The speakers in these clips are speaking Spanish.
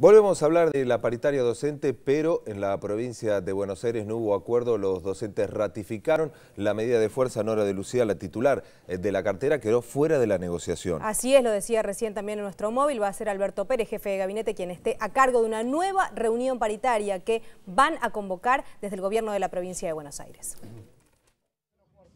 Volvemos a hablar de la paritaria docente, pero en la provincia de Buenos Aires no hubo acuerdo, los docentes ratificaron la medida de fuerza Nora de Lucía, la titular eh, de la cartera, quedó fuera de la negociación. Así es, lo decía recién también en nuestro móvil, va a ser Alberto Pérez, jefe de gabinete, quien esté a cargo de una nueva reunión paritaria que van a convocar desde el gobierno de la provincia de Buenos Aires.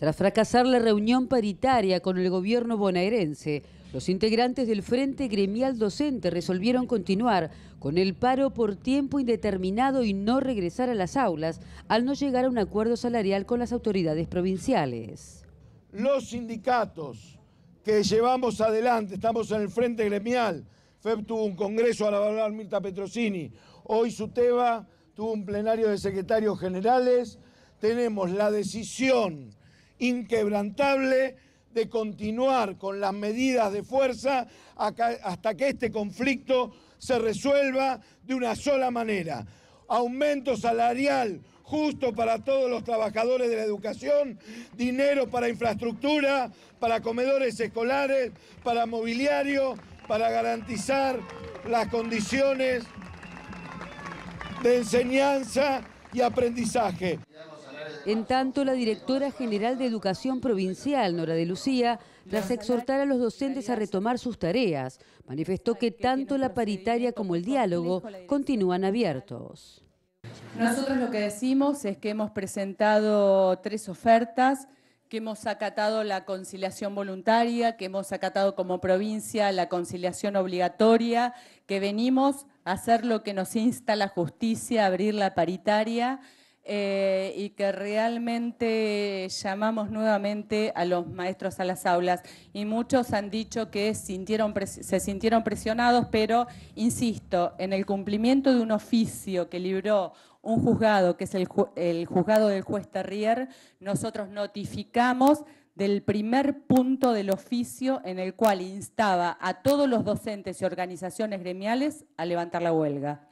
Tras fracasar la reunión paritaria con el gobierno bonaerense, los integrantes del Frente Gremial Docente resolvieron continuar con el paro por tiempo indeterminado y no regresar a las aulas al no llegar a un acuerdo salarial con las autoridades provinciales. Los sindicatos que llevamos adelante, estamos en el Frente Gremial, FEP tuvo un congreso a la valor Mirta Petrosini, hoy SUTEBA tuvo un plenario de secretarios generales, tenemos la decisión inquebrantable de continuar con las medidas de fuerza hasta que este conflicto se resuelva de una sola manera. Aumento salarial justo para todos los trabajadores de la educación, dinero para infraestructura, para comedores escolares, para mobiliario, para garantizar las condiciones de enseñanza y aprendizaje. En tanto, la directora general de Educación Provincial, Nora de Lucía, tras exhortar a los docentes a retomar sus tareas, manifestó que tanto la paritaria como el diálogo continúan abiertos. Nosotros lo que decimos es que hemos presentado tres ofertas, que hemos acatado la conciliación voluntaria, que hemos acatado como provincia la conciliación obligatoria, que venimos a hacer lo que nos insta la justicia, abrir la paritaria. Eh, y que realmente llamamos nuevamente a los maestros a las aulas. Y muchos han dicho que se sintieron presionados, pero insisto, en el cumplimiento de un oficio que libró un juzgado, que es el, el juzgado del juez Terrier, nosotros notificamos del primer punto del oficio en el cual instaba a todos los docentes y organizaciones gremiales a levantar la huelga.